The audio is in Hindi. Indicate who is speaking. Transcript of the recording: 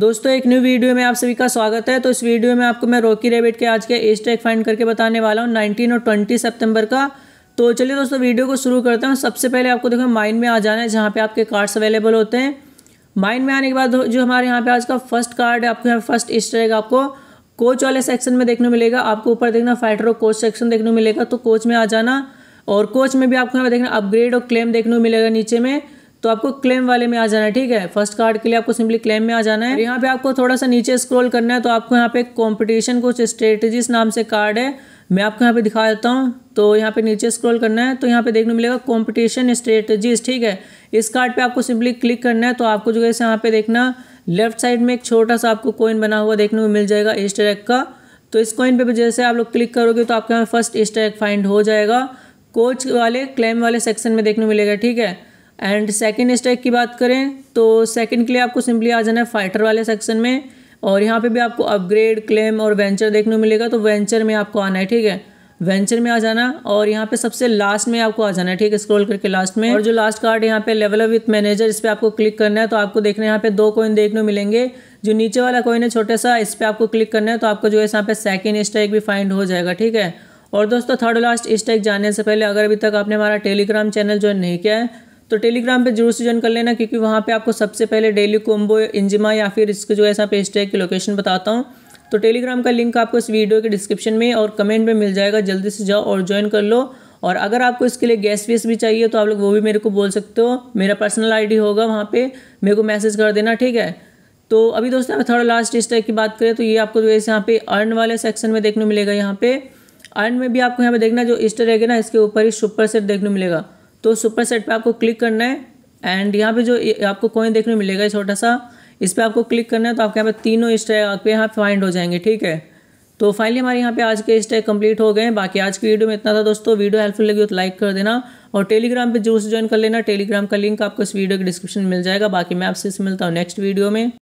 Speaker 1: दोस्तों एक न्यू वीडियो में आप सभी का स्वागत है तो इस वीडियो में आपको मैं रोकी रेबिट के आज के एज टैग फाइंड करके बताने वाला हूँ 19 और 20 सितंबर का तो चलिए दोस्तों वीडियो को शुरू करते हैं सबसे पहले आपको देखो माइन में आ जाना है जहाँ पे आपके कार्ड्स अवेलेबल होते हैं माइन में आने के बाद जो हमारे यहाँ पे आज का फर्स्ट कार्ड है आपके यहाँ फर्स्ट ईस्ट आपको कोच वाले सेक्शन में देखने मिलेगा आपको ऊपर देखना फाइटर और कोच सेक्शन देखने मिलेगा तो कोच में आ जाना और कोच में भी आपको यहाँ देखना अपग्रेड और क्लेम देखने को मिलेगा नीचे में तो आपको क्लेम वाले में आ जाना है ठीक है फर्स्ट कार्ड के लिए आपको सिंपली क्लेम में आ जाना है यहाँ पे आपको थोड़ा सा नीचे स्क्रॉल करना है तो आपको यहाँ पे कॉम्पिटिशन कुछ स्ट्रेटजीज नाम से कार्ड है मैं आपको यहाँ पे दिखा देता हूँ तो यहाँ पे नीचे स्क्रॉल करना है तो यहाँ पे देखने मिलेगा कॉम्पिटिशन स्ट्रेटजीज ठीक है इस कार्ड पे आपको सिंपली क्लिक करना है तो आपको जो है यहाँ पे देखना लेफ्ट साइड में एक छोटा सा आपको कॉइन बना हुआ देखने को मिल जाएगा ईस्टरैक का तो इस कॉइन पे भी जैसे आप लोग क्लिक करोगे तो आपके यहाँ फर्स्ट ईस्टरैक फाइंड हो जाएगा कोच वाले क्लेम वाले सेक्शन में देखने को मिलेगा ठीक है एंड सेकेंड स्टैक की बात करें तो सेकेंड के लिए आपको सिंपली आ जाना है फाइटर वाले सेक्शन में और यहाँ पे भी आपको अपग्रेड क्लेम और वेंचर देखने को मिलेगा तो वेंचर में आपको आना है ठीक है वेंचर में आ जाना और यहाँ पे सबसे लास्ट में आपको आ जाना है ठीक है स्क्रॉल करके लास्ट में और जो लास्ट कार्ड यहाँ पे लेवल विथ मैनेजर इस पर आपको क्लिक करना है तो आपको देखना है यहाँ पे दो कॉइन देखने को मिलेंगे जो नीचे वाला कॉइन है छोटा सा इस पर आपको क्लिक करना है तो आपको जो है यहाँ पे सेकेंड स्टैक भी फाइंड हो जाएगा ठीक है और दोस्तों थर्ड लास्ट स्टैक जाने से पहले अगर अभी तक आपने हमारा टेलीग्राम चैनल ज्वाइन नहीं किया है तो टेलीग्राम पे जरूर से ज्वाइन कर लेना क्योंकि वहाँ पे आपको सबसे पहले डेली कोम्बो इंजिमा या फिर इसके जो ऐसा पेस्ट है की लोकेशन बताता हूँ तो टेलीग्राम का लिंक आपको इस वीडियो के डिस्क्रिप्शन में और कमेंट में मिल जाएगा जल्दी से जाओ और ज्वाइन कर लो और अगर आपको इसके लिए गैस वेस भी चाहिए तो आप लोग वो भी मेरे को बोल सकते हो मेरा पर्सनल आईडी होगा वहाँ पे मेरे को मैसेज कर देना ठीक है तो अभी दोस्तों अगर थोड़ा लास्ट इस टाइप की बात करें तो ये आपको जो है यहाँ पे अर्न वाले सेक्शन में देखने मिलेगा यहाँ पे अर्न में भी आपको यहाँ पे देखना जो इस रहेगा है ना इसके ऊपर ही सुपर सेट देखने मिलेगा तो सुपर सेट पर आपको क्लिक करना है एंड यहाँ पे जो आपको कॉइन देखने मिलेगा छोटा सा इस पर आपको क्लिक करना है तो आपके यहाँ पे तीनों स्टैक आपके यहाँ फाइंड हो जाएंगे ठीक है तो फाइनली हमारे यहाँ पे आज के स्टेक कंप्लीट हो गए हैं बाकी आज की वीडियो में इतना था दोस्तों वीडियो हेल्पफुल लगी हो तो लाइक कर देना और टेलीग्राम पर जरूर से ज्वाइन कर लेना टेलीग्राम का लिंक आपको इस वीडियो के डिस्क्रिप्शन में मिल जाएगा बाकी मैं आपसे मिलता हूँ नेक्स्ट वीडियो में